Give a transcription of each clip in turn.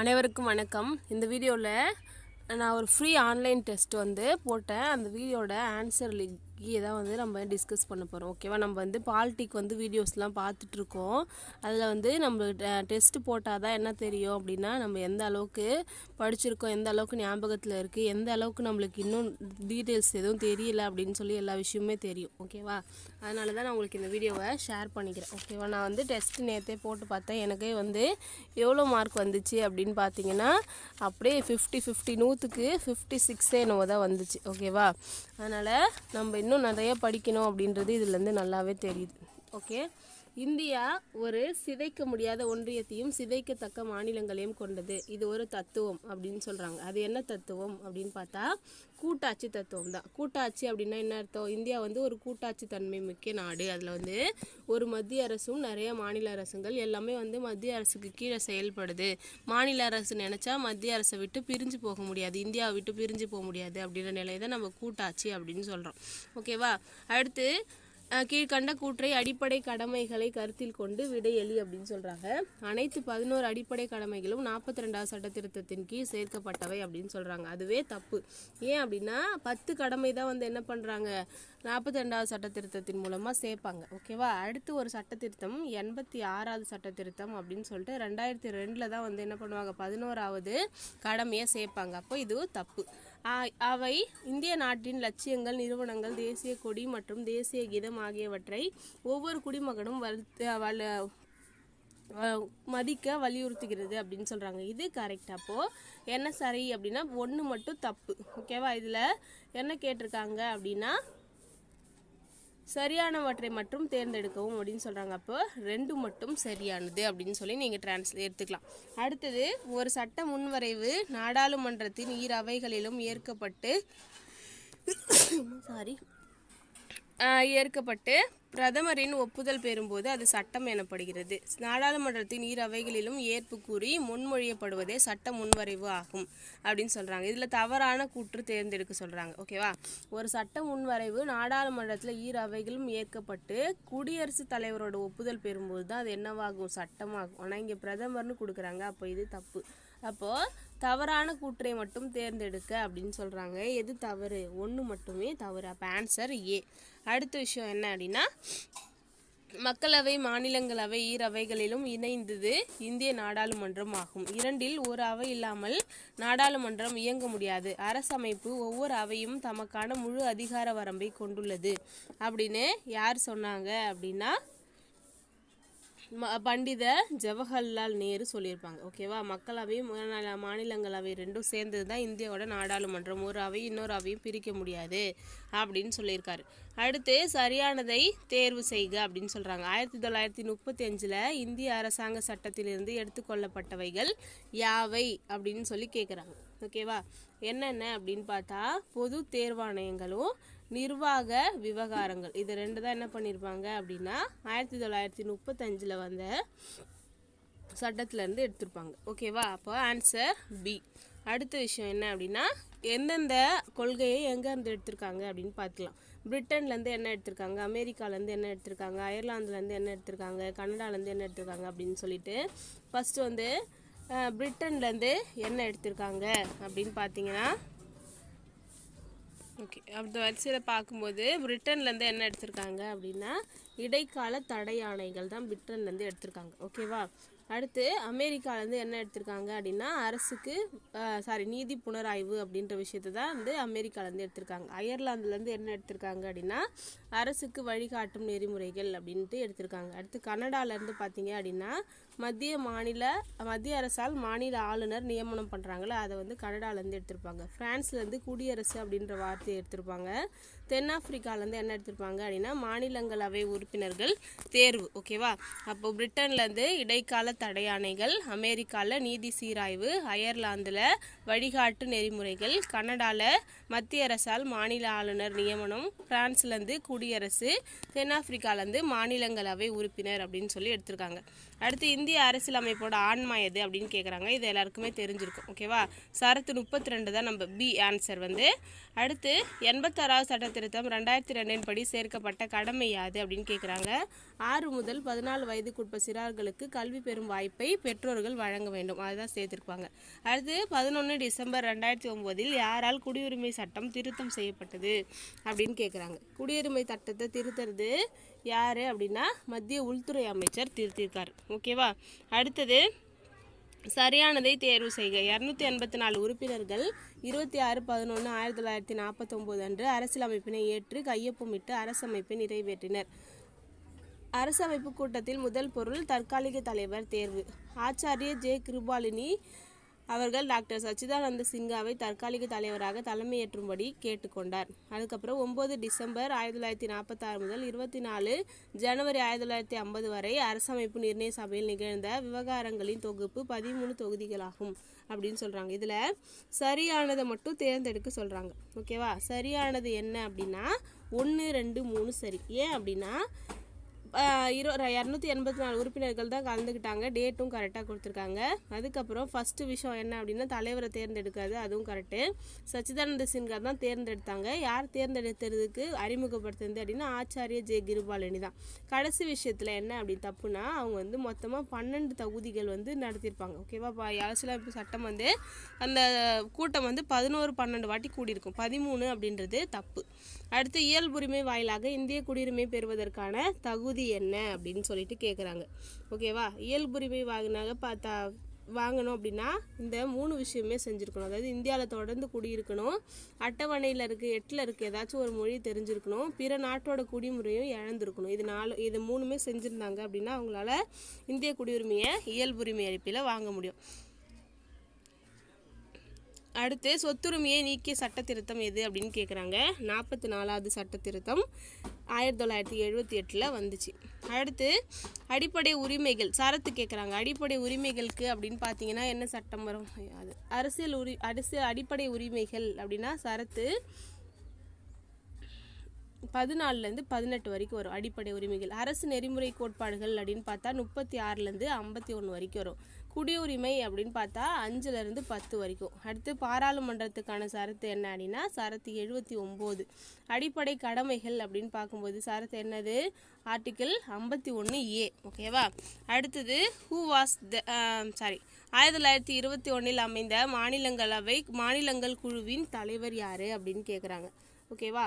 அனைவருக்கும் வணக்கம் இந்த வீடியோவில் நான் ஒரு ஃப்ரீ ஆன்லைன் டெஸ்ட் வந்து போட்டேன் அந்த வீடியோட ஆன்சர் லிங்க் டீயை தான் வந்து நம்ம டிஸ்கஸ் பண்ண போகிறோம் ஓகேவா நம்ம வந்து பால்டிக் வந்து வீடியோஸ்லாம் பார்த்துட்ருக்கோம் அதில் வந்து நம்ம டெஸ்ட் போட்டால் தான் என்ன தெரியும் அப்படின்னா நம்ம எந்த அளவுக்கு படிச்சிருக்கோம் எந்த அளவுக்கு ஞாபகத்தில் இருக்குது எந்த அளவுக்கு நம்மளுக்கு இன்னும் டீட்டெயில்ஸ் எதுவும் தெரியல அப்படின்னு சொல்லி எல்லா விஷயமுமே தெரியும் ஓகேவா அதனால தான் நான் உங்களுக்கு இந்த வீடியோவை ஷேர் பண்ணிக்கிறேன் ஓகேவா நான் வந்து டெஸ்ட் நேற்றே போட்டு பார்த்தேன் எனக்கே வந்து எவ்வளோ மார்க் வந்துச்சு அப்படின்னு பார்த்தீங்கன்னா அப்படியே ஃபிஃப்டி ஃபிஃப்டி நூற்றுக்கு ஃபிஃப்டி சிக்ஸே என்னவோ தான் வந்துச்சு ஓகேவா அதனால் நம்ம இன்னும் இன்னும் நிறைய படிக்கணும் அப்படின்றது இதுலேருந்து நல்லாவே தெரியுது ஓகே இந்தியா ஒரு சிதைக்க முடியாத ஒன்றியத்தையும் சிதைக்கத்தக்க மாநிலங்களையும் கொண்டது இது ஒரு தத்துவம் அப்படின்னு சொல்கிறாங்க அது என்ன தத்துவம் அப்படின்னு பார்த்தா கூட்டாட்சி தத்துவம் தான் கூட்டாட்சி அப்படின்னா என்ன அர்த்தம் இந்தியா வந்து ஒரு கூட்டாட்சி தன்மை மிக்க நாடு அதில் வந்து ஒரு மத்திய அரசும் நிறைய மாநில அரசுகள் எல்லாமே வந்து மத்திய அரசுக்கு கீழே செயல்படுது மாநில அரசு நினச்சா மத்திய அரசை விட்டு பிரிஞ்சு போக முடியாது இந்தியாவை விட்டு பிரிஞ்சு போக முடியாது அப்படின்ற நிலையை தான் நம்ம கூட்டாட்சி அப்படின்னு சொல்கிறோம் ஓகேவா அடுத்து கீழ்கண்ட கூற்றை அடிப்படை கடமைகளை கருத்தில் கொண்டு விடையெளி அப்படின்னு சொல்கிறாங்க அனைத்து பதினோரு அடிப்படை கடமைகளும் நாற்பத்தி ரெண்டாவது சட்ட திருத்தத்தின் கீழ் சேர்க்கப்பட்டவை அப்படின்னு சொல்கிறாங்க அதுவே தப்பு ஏன் அப்படின்னா பத்து கடமை தான் வந்து என்ன பண்ணுறாங்க நாற்பத்தி ரெண்டாவது சட்ட திருத்தத்தின் மூலமாக சேர்ப்பாங்க ஓகேவா அடுத்து ஒரு சட்ட திருத்தம் எண்பத்தி ஆறாவது சட்ட திருத்தம் அப்படின்னு சொல்லிட்டு ரெண்டாயிரத்தி ரெண்டில் தான் வந்து என்ன பண்ணுவாங்க பதினோராவது கடமையை சேர்ப்பாங்க அப்போ இது தப்பு அவை இந்திய நாட்டின் லட்சியங்கள் நிறுவனங்கள் தேசிய கொடி மற்றும் தேசிய கீதம் ஆகியவற்றை ஒவ்வொரு குடிமகனும் மதிக்க வலியுறுத்துகிறது அப்படின்னு சொல்கிறாங்க இது கரெக்ட் அப்போது என்ன சரி அப்படின்னா ஒன்று மட்டும் தப்பு ஓகேவா இதில் என்ன கேட்டிருக்காங்க அப்படின்னா சரியானவற்றை மட்டும் தேர்ந்தெடுக்கவும் அப்படின்னு சொல்கிறாங்க அப்போ ரெண்டு மட்டும் சரியானது அப்படின்னு சொல்லி நீங்கள் டிரான்ஸ் எடுத்துக்கலாம் அடுத்தது ஒரு சட்ட முன்வரைவு நாடாளுமன்றத்தின் இரு அவைகளிலும் ஏற்கப்பட்டு சாரி ஏற்கப்பட்டு பிரதமரின் ஒப்புதல் பெறும்போது அது சட்டம் எனப்படுகிறது நாடாளுமன்றத்தின் இரு அவைகளிலும் ஏற்பு கூறி முன்மொழியப்படுவதே சட்ட முன்வரைவு ஆகும் அப்படின்னு சொல்கிறாங்க இதில் தவறான கூற்று தேர்ந்தெடுக்க சொல்கிறாங்க ஓகேவா ஒரு சட்ட முன்வரைவு நாடாளுமன்றத்தில் இரு அவைகளும் ஏற்கப்பட்டு குடியரசுத் தலைவரோட ஒப்புதல் பெறும்போது தான் அது என்னவாகும் சட்டமாகும் ஆனால் இங்கே பிரதமர்னு கொடுக்குறாங்க அப்போ இது தப்பு அப்போது தவறான கூற்றை மட்டும் தேர்ந்தெடுக்க அப்படின்னு சொல்கிறாங்க எது தவறு ஒன்று மட்டுமே தவறு அப்போ ஆன்சர் ஏ அடுத்த விஷயம் என்ன அப்படின்னா மக்களவை மாநிலங்களவை ஈரவைகளிலும் இணைந்தது இந்திய நாடாளுமன்றம் ஆகும் இரண்டில் ஒரு அவை இல்லாமல் நாடாளுமன்றம் இயங்க முடியாது அரசமைப்பு ஒவ்வொரு அவையும் தமக்கான முழு அதிகார வரம்பை கொண்டுள்ளது அப்படின்னு யார் சொன்னாங்க அப்படின்னா பண்டித ஜவஹர்லால் நேரு சொல்லியிருப்பாங்க ஓகேவா மக்களவையும் மாநிலங்களவை ரெண்டும் சேர்ந்தது தான் இந்தியாவோட நாடாளுமன்றம் ஒரு அவை இன்னொரு அவையும் பிரிக்க முடியாது அப்படின்னு சொல்லியிருக்காரு அடுத்து சரியானதை தேர்வு செய்க அப்படின்னு சொல்கிறாங்க ஆயிரத்தி தொள்ளாயிரத்தி முப்பத்தி அஞ்சில் இந்திய அரசாங்க சட்டத்திலிருந்து எடுத்துக்கொள்ளப்பட்டவைகள் யாவை அப்படின்னு சொல்லி கேட்குறாங்க ஓகேவா என்னென்ன அப்படின்னு பார்த்தா பொது தேர்வாணையங்களும் நிர்வாக விவகாரங்கள் இது ரெண்டு தான் என்ன பண்ணியிருப்பாங்க அப்படின்னா ஆயிரத்தி தொள்ளாயிரத்தி முப்பத்தஞ்சில் வந்த சட்டத்திலேருந்து எடுத்திருப்பாங்க ஓகேவா அப்போ ஆன்சர் பி அடுத்த விஷயம் என்ன அப்படின்னா எந்தெந்த கொள்கையை எங்கேருந்து எடுத்திருக்காங்க அப்படின்னு பார்த்துக்கலாம் பிரிட்டன்லேருந்து என்ன எடுத்திருக்காங்க அமெரிக்காலேருந்து என்ன எடுத்திருக்காங்க அயர்லாந்துலேருந்து என்ன எடுத்திருக்காங்க கனடாலேருந்து என்ன எடுத்திருக்காங்க அப்படின்னு சொல்லிட்டு ஃபஸ்ட்டு வந்து பிரிட்டன்லேருந்து என்ன எடுத்திருக்காங்க அப்படின்னு பார்த்தீங்கன்னா ஓகே அந்த வரிசையில் பார்க்கும்போது பிரிட்டன்லேருந்து என்ன எடுத்திருக்காங்க அப்படின்னா இடைக்கால தடை ஆணைகள் தான் பிரிட்டன்லேருந்து எடுத்திருக்காங்க ஓகேவா அடுத்து அமெரிக்காலேருந்து என்ன எடுத்திருக்காங்க அப்படின்னா அரசுக்கு சாரி நீதி புனராய்வு அப்படின்ற விஷயத்த தான் வந்து அமெரிக்காலேருந்து எடுத்திருக்காங்க அயர்லாந்துலேருந்து என்ன எடுத்திருக்காங்க அப்படின்னா அரசுக்கு வழிகாட்டும் நெறிமுறைகள் அப்படின்ட்டு எடுத்திருக்காங்க அடுத்து கனடாலேருந்து பார்த்தீங்க அப்படின்னா மத்திய மாநில மத்திய அரசால் மாநில ஆளுநர் நியமனம் பண்ணுறாங்களோ அதை வந்து கனடாலேருந்து எடுத்திருப்பாங்க ஃப்ரான்ஸ்லேருந்து குடியரசு அப்படின்ற வார்த்தையை எடுத்திருப்பாங்க தென்னாப்பிரிக்காலேருந்து என்ன எடுத்திருப்பாங்க அப்படின்னா மாநிலங்களவை உறுப்பினர்கள் தேர்வு ஓகேவா அப்போ பிரிட்டன்லேருந்து இடைக்கால தடையானைகள் அமெரிக்காவில் நீதி சீராய்வு அயர்லாந்தில் வழிகாட்டு நெறிமுறைகள் கனடாவில் மத்திய அரசால் மாநில ஆளுநர் நியமனம் பிரான்ஸ்லேருந்து குடியரசு தென்னாப்பிரிக்காலேருந்து மாநிலங்களவை உறுப்பினர் அப்படின்னு சொல்லி எடுத்திருக்காங்க அடுத்து இந்திய அரசியலமைப்போட ஆன்மா எது அப்படின்னு கேட்குறாங்க இது எல்லாருக்குமே தெரிஞ்சிருக்கும் ஓகேவா சரத்து முப்பத்தி ரெண்டு தான் நம்ம பி ஆன்சர் வந்து அடுத்து எண்பத்தாறாவது சட்ட திருத்தம் ரெண்டாயிரத்தி ரெண்டின் படி சேர்க்கப்பட்ட கடமை யாது அப்படின்னு கேட்குறாங்க ஆறு முதல் பதினாலு வயதுக்குட்ப சிறார்களுக்கு கல்வி பெறும் வாய்ப்பை பெற்றோர்கள் வழங்க வேண்டும் அதுதான் சேர்த்துருப்பாங்க அடுத்து பதினொன்று டிசம்பர் ரெண்டாயிரத்தி ஒம்போதில் யாரால் குடியுரிமை சட்டம் திருத்தம் செய்யப்பட்டது அப்படின்னு கேட்குறாங்க குடியுரிமை சட்டத்தை திருத்துறது யார் அப்படின்னா மத்திய உள்துறை அமைச்சர் திருத்திருக்கார் ஓகேவா அடுத்தது சரியானதை தேர்வு செய்க இரநூத்தி எண்பத்தி நாலு உறுப்பினர்கள் இருபத்தி ஆறு பதினொன்று ஆயிரத்தி தொள்ளாயிரத்தி நாற்பத்தொம்போது அன்று அரசியலமைப்பினை ஏற்று கையொப்பமிட்டு அரசமைப்பை நிறைவேற்றினர் அரசமைப்பு கூட்டத்தில் முதல் பொருள் தற்காலிக தலைவர் தேர்வு ஆச்சாரிய ஜே கிருபாலினி அவர்கள் டாக்டர் சச்சிதானந்த சின்ஹாவை தற்காலிக தலைவராக தலைமையேற்றும்படி கேட்டுக்கொண்டார் அதுக்கப்புறம் ஒம்பது டிசம்பர் ஆயிரத்தி தொள்ளாயிரத்தி நாற்பத்தாறு முதல் இருபத்தி நாலு ஜனவரி ஆயிரத்தி தொள்ளாயிரத்தி ஐம்பது வரை அரசமைப்பு நிர்ணய சபையில் நிகழ்ந்த விவகாரங்களின் தொகுப்பு பதிமூணு தொகுதிகளாகும் அப்படின்னு சொல்கிறாங்க இதில் சரியானதை மட்டும் தேர்ந்தெடுக்க சொல்கிறாங்க ஓகேவா சரியானது என்ன அப்படின்னா ஒன்று ரெண்டு மூணு சரி ஏன் அப்படின்னா இரு இரநூத்தி எண்பத்தி நாலு உறுப்பினர்கள் தான் கலந்துக்கிட்டாங்க டேட்டும் கரெக்டாக கொடுத்துருக்காங்க அதுக்கப்புறம் ஃபஸ்ட்டு விஷயம் என்ன அப்படின்னா தலைவரை தேர்ந்தெடுக்காது அதுவும் கரெக்டு சச்சிதானந்த சின்ஹா தான் தேர்ந்தெடுத்தாங்க யார் தேர்ந்தெடுத்ததுக்கு அறிமுகப்படுத்துறது அப்படின்னா ஆச்சாரிய ஜே கிருபாலினி தான் கடைசி விஷயத்தில் என்ன அப்படி தப்புனா அவங்க வந்து மொத்தமாக பன்னெண்டு தகுதிகள் வந்து நடத்தியிருப்பாங்க ஓகேவா இப்போ சட்டம் வந்து அந்த கூட்டம் வந்து பதினோரு பன்னெண்டு வாட்டி கூடியிருக்கும் பதிமூணு அப்படின்றது தப்பு அடுத்து இயல்புரிமை வாயிலாக இந்திய குடியுரிமை பெறுவதற்கான தகுதி விதி என்ன அப்படின்னு சொல்லிட்டு கேட்குறாங்க ஓகேவா இயல்புரிமை வாங்கினாங்க பார்த்தா வாங்கணும் அப்படின்னா இந்த மூணு விஷயமே செஞ்சுருக்கணும் அதாவது இந்தியாவில் தொடர்ந்து குடியிருக்கணும் அட்டவணையில் இருக்குது எட்டில் இருக்குது ஏதாச்சும் ஒரு மொழி தெரிஞ்சிருக்கணும் பிற நாட்டோட குடிமுறையும் இழந்திருக்கணும் இது நாலு இது மூணுமே செஞ்சுருந்தாங்க அப்படின்னா அவங்களால இந்திய குடியுரிமையை இயல்புரிமை அழைப்பில் வாங்க முடியும் அடுத்து சொத்துரிமையை நீக்கிய சட்ட திருத்தம் எது அப்படின்னு கேட்குறாங்க நாற்பத்தி நாலாவது சட்ட திருத்தம் ஆயிரத்தி தொள்ளாயிரத்தி எழுபத்தி எட்டில் வந்துச்சு அடுத்து அடிப்படை உரிமைகள் சரத்து கேட்குறாங்க அடிப்படை உரிமைகளுக்கு அப்படின்னு பார்த்தீங்கன்னா என்ன சட்டம் வரும் அது அரசியல் உரி அரசியல் அடிப்படை உரிமைகள் அப்படின்னா சரத்து பதினாலுலேருந்து பதினெட்டு வரைக்கும் வரும் அடிப்படை உரிமைகள் அரசு நெறிமுறை கோட்பாடுகள் அப்படின்னு பார்த்தா முப்பத்தி ஆறுலேருந்து ஐம்பத்தி ஒன்று வரைக்கும் வரும் குடியுரிமை அப்படின்னு பார்த்தா அஞ்சுலேருந்து பத்து வரைக்கும் அடுத்து பாராளுமன்றத்துக்கான சரத்து என்ன அப்படின்னா சரத்து எழுபத்தி ஒம்பது அடிப்படை கடமைகள் அப்படின்னு பார்க்கும்போது சரத்து என்னது ஆர்டிக்கிள் ஐம்பத்தி ஒன்று ஏ ஓகேவா அடுத்தது ஹூ வாஸ் த சாரி ஆயிரத்தி தொள்ளாயிரத்தி இருபத்தி ஒன்றில் அமைந்த மாநிலங்களவை மாநிலங்கள் குழுவின் தலைவர் யார் அப்படின்னு கேட்குறாங்க ஓகேவா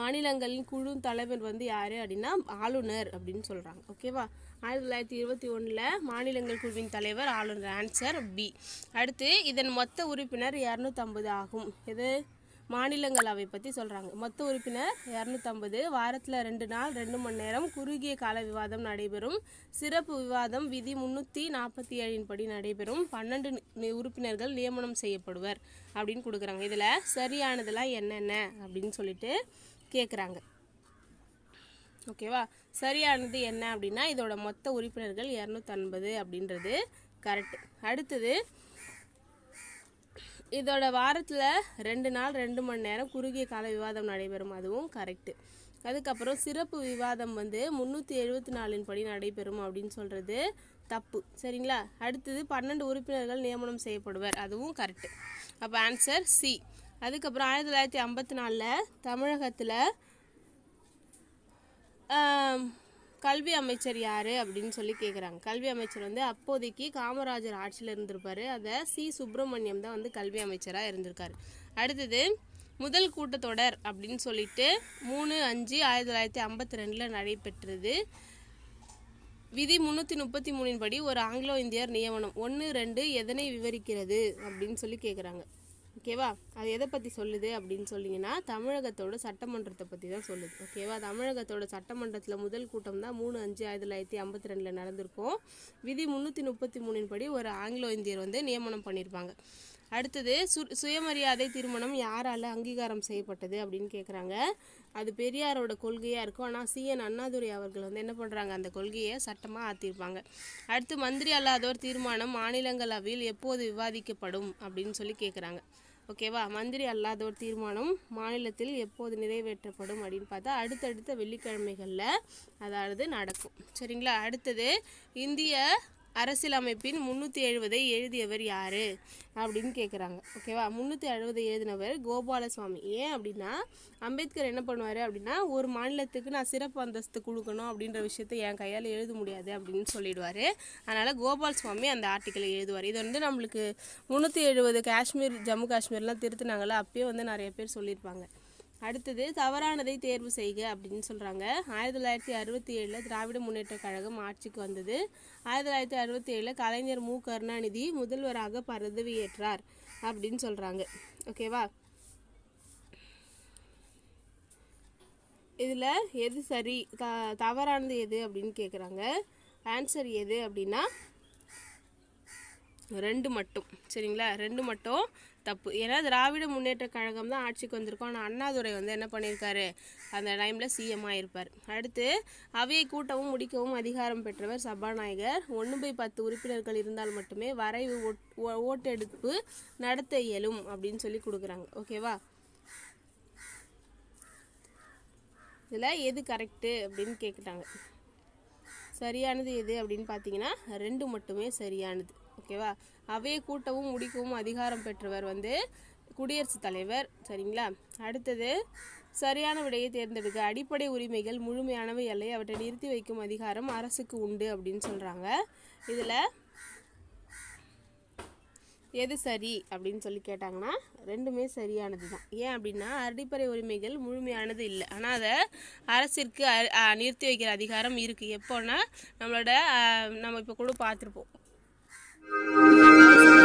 மாநிலங்களின் குழு தலைவர் வந்து யார் அப்படின்னா ஆளுநர் அப்படின்னு சொல்கிறாங்க ஓகேவா ஆயிரத்தி தொள்ளாயிரத்தி இருபத்தி ஒன்றில் மாநிலங்கள் குழுவின் தலைவர் ஆளுநர் ஆன்சர் பி அடுத்து இதன் மொத்த உறுப்பினர் இரநூத்தம்பது ஆகும் இது மாநிலங்களவை பற்றி சொல்கிறாங்க மொத்த உறுப்பினர் இரநூத்தம்பது வாரத்தில் ரெண்டு நாள் ரெண்டு மணி நேரம் குறுகிய கால விவாதம் நடைபெறும் சிறப்பு விவாதம் விதி முந்நூற்றி நாற்பத்தி ஏழின் படி நடைபெறும் பன்னெண்டு உறுப்பினர்கள் நியமனம் செய்யப்படுவர் அப்படின்னு கொடுக்குறாங்க இதில் சரியானதெல்லாம் என்னென்ன அப்படின்னு சொல்லிட்டு கேட்குறாங்க ஓகேவா சரியானது என்ன அப்படின்னா இதோட மொத்த உறுப்பினர்கள் இரநூத்தொன்பது அப்படின்றது கரெக்ட் அடுத்தது இதோட வாரத்தில் ரெண்டு நாள் ரெண்டு மணி நேரம் குறுகிய கால விவாதம் நடைபெறும் அதுவும் கரெக்டு அதுக்கப்புறம் சிறப்பு விவாதம் வந்து முந்நூற்றி எழுபத்தி நாலின் படி நடைபெறும் அப்படின்னு சொல்கிறது தப்பு சரிங்களா அடுத்தது பன்னெண்டு உறுப்பினர்கள் நியமனம் செய்யப்படுவர் அதுவும் கரெக்டு அப்போ ஆன்சர் சி அதுக்கப்புறம் ஆயிரத்தி தொள்ளாயிரத்தி ஐம்பத்தி நாலில் தமிழகத்தில் கல்வி அமைச்சர் யார் அப்படின்னு சொல்லி கேட்குறாங்க கல்வி அமைச்சர் வந்து அப்போதைக்கு காமராஜர் ஆட்சியில் இருந்திருப்பார் அதை சி சுப்பிரமணியம் தான் வந்து கல்வி அமைச்சராக இருந்திருக்கார் அடுத்தது முதல் கூட்டத்தொடர் அப்படின்னு சொல்லிட்டு மூணு அஞ்சு ஆயிரத்தி தொள்ளாயிரத்தி ஐம்பத்தி ரெண்டில் நடைபெற்றது விதி முந்நூற்றி முப்பத்தி மூணின் படி ஒரு ஆங்கிலோ இந்தியர் நியமனம் ஒன்று ரெண்டு எதனை விவரிக்கிறது அப்படின்னு சொல்லி கேட்குறாங்க ஓகேவா அது எதை பற்றி சொல்லுது அப்படின்னு சொல்லிங்கன்னா தமிழகத்தோட சட்டமன்றத்தை பற்றி தான் சொல்லுது ஓகேவா தமிழகத்தோட சட்டமன்றத்தில் முதல் கூட்டம் தான் மூணு அஞ்சு ஆயிரத்தி தொள்ளாயிரத்தி ஐம்பத்தி ரெண்டில் நடந்திருக்கும் விதி முந்நூற்றி முப்பத்தி மூணின் படி ஒரு ஆங்கிலோ இந்தியர் வந்து நியமனம் பண்ணியிருப்பாங்க அடுத்தது சு சுயமரியாதை திருமணம் யாரால் அங்கீகாரம் செய்யப்பட்டது அப்படின்னு கேட்குறாங்க அது பெரியாரோட கொள்கையாக இருக்கும் ஆனால் சிஎன் அண்ணாதுரை அவர்கள் வந்து என்ன பண்ணுறாங்க அந்த கொள்கையை சட்டமாக ஆற்றிருப்பாங்க அடுத்து மந்திரி அல்லாதோர் தீர்மானம் மாநிலங்களவையில் எப்போது விவாதிக்கப்படும் அப்படின்னு சொல்லி கேட்குறாங்க ஓகேவா மந்திரி அல்லாத ஒரு தீர்மானம் மாநிலத்தில் எப்போது நிறைவேற்றப்படும் அப்படின்னு பார்த்தா அடுத்தடுத்த வெள்ளிக்கிழமைகளில் அதாவது நடக்கும் சரிங்களா அடுத்தது இந்திய அரசியலமைப்பின் முந்நூற்றி எழுபதை எழுதியவர் யார் அப்படின்னு கேட்குறாங்க ஓகேவா முந்நூற்றி எழுபதை எழுதினவர் கோபாலசுவாமி ஏன் அப்படின்னா அம்பேத்கர் என்ன பண்ணுவார் அப்படின்னா ஒரு மாநிலத்துக்கு நான் சிறப்பு அந்தஸ்து கொடுக்கணும் அப்படின்ற விஷயத்தை என் கையால் எழுத முடியாது அப்படின்னு சொல்லிடுவார் அதனால் கோபால் சுவாமி அந்த ஆர்டிக்கலை எழுதுவார் இது வந்து நம்மளுக்கு முந்நூற்றி எழுபது காஷ்மீர் ஜம்மு காஷ்மீர்லாம் திருத்தினாங்களா அப்பயே வந்து நிறைய பேர் சொல்லியிருப்பாங்க அடுத்தது தவறானதை தேர்வு செய்க அப்படின்னு சொல்கிறாங்க ஆயிரத்தி தொள்ளாயிரத்தி அறுபத்தி ஏழில் திராவிட முன்னேற்ற கழகம் ஆட்சிக்கு வந்தது ஆயிரத்தி தொள்ளாயிரத்தி அறுபத்தி ஏழில் கலைஞர் மு கருணாநிதி முதல்வராக பதவியேற்றார் அப்படின்னு சொல்கிறாங்க ஓகேவா இதில் எது சரி த தவறானது எது அப்படின்னு கேட்குறாங்க ஆன்சர் எது அப்படின்னா ரெண்டு மட்டும் சரிங்களா ரெண்டு மட்டும் தப்பு ஏன்னா திராவிட முன்னேற்ற கழகம் தான் ஆட்சிக்கு வந்திருக்கோம் ஆனால் அண்ணாதுரை வந்து என்ன பண்ணியிருக்காரு அந்த டைமில் சிஎம் ஆகிருப்பார் அடுத்து அவையை கூட்டவும் முடிக்கவும் அதிகாரம் பெற்றவர் சபாநாயகர் ஒன்று பை பத்து உறுப்பினர்கள் இருந்தால் மட்டுமே வரைவு ஓட்டெடுப்பு நடத்த இயலும் அப்படின்னு சொல்லி கொடுக்குறாங்க ஓகேவா இதில் எது கரெக்டு அப்படின்னு கேட்குறாங்க சரியானது எது அப்படின்னு பார்த்தீங்கன்னா ரெண்டு மட்டுமே சரியானது ஓகேவா அவையை கூட்டவும் முடிக்கவும் அதிகாரம் பெற்றவர் வந்து குடியரசுத் தலைவர் சரிங்களா அடுத்தது சரியான விடையை தேர்ந்தெடுக்க அடிப்படை உரிமைகள் முழுமையானவை அல்ல அவற்றை நிறுத்தி வைக்கும் அதிகாரம் அரசுக்கு உண்டு அப்படின்னு சொல்கிறாங்க இதில் எது சரி அப்படின்னு சொல்லி கேட்டாங்கன்னா ரெண்டுமே சரியானது தான் ஏன் அப்படின்னா அடிப்படை உரிமைகள் முழுமையானது இல்லை ஆனால் அதை அரசிற்கு நிறுத்தி வைக்கிற அதிகாரம் இருக்குது எப்போன்னா நம்மளோட நம்ம இப்போ கூட பார்த்துருப்போம் Thank you.